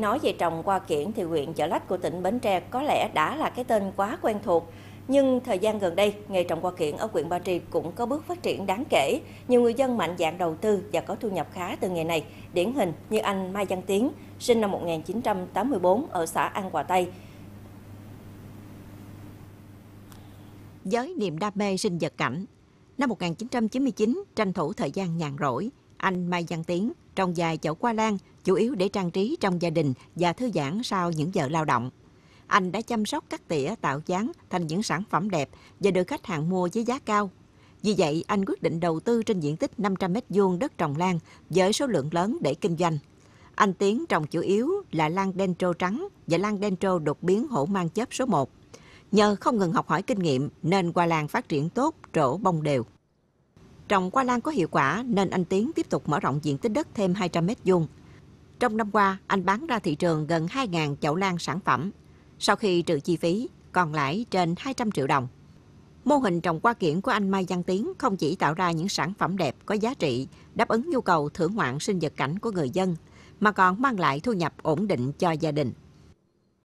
Nói về trồng hoa kiển thì huyện Chợ Lách của tỉnh Bến Tre có lẽ đã là cái tên quá quen thuộc. Nhưng thời gian gần đây, nghề trồng hoa kiển ở huyện Ba Tri cũng có bước phát triển đáng kể. Nhiều người dân mạnh dạn đầu tư và có thu nhập khá từ nghề này. Điển hình như anh Mai Văn Tiến, sinh năm 1984 ở xã An Hòa Tây. Với niềm đam mê sinh vật cảnh, năm 1999 tranh thủ thời gian nhàn rỗi, anh Mai Văn Tiến trồng dài chậu qua lan chủ yếu để trang trí trong gia đình và thư giãn sau những giờ lao động. Anh đã chăm sóc các tỉa tạo dáng thành những sản phẩm đẹp và được khách hàng mua với giá cao. Vì vậy, anh quyết định đầu tư trên diện tích 500m2 đất trồng lan với số lượng lớn để kinh doanh. Anh Tiến trồng chủ yếu là lan dendro trắng và lan dendro đột biến hổ mang chớp số 1. Nhờ không ngừng học hỏi kinh nghiệm nên qua làng phát triển tốt, trổ bông đều. Trồng qua lan có hiệu quả nên anh Tiến tiếp tục mở rộng diện tích đất thêm 200 mét vuông. Trong năm qua, anh bán ra thị trường gần 2.000 chậu lan sản phẩm. Sau khi trừ chi phí, còn lại trên 200 triệu đồng. Mô hình trồng qua kiển của anh Mai Văn Tiến không chỉ tạo ra những sản phẩm đẹp có giá trị, đáp ứng nhu cầu thưởng ngoạn sinh vật cảnh của người dân, mà còn mang lại thu nhập ổn định cho gia đình.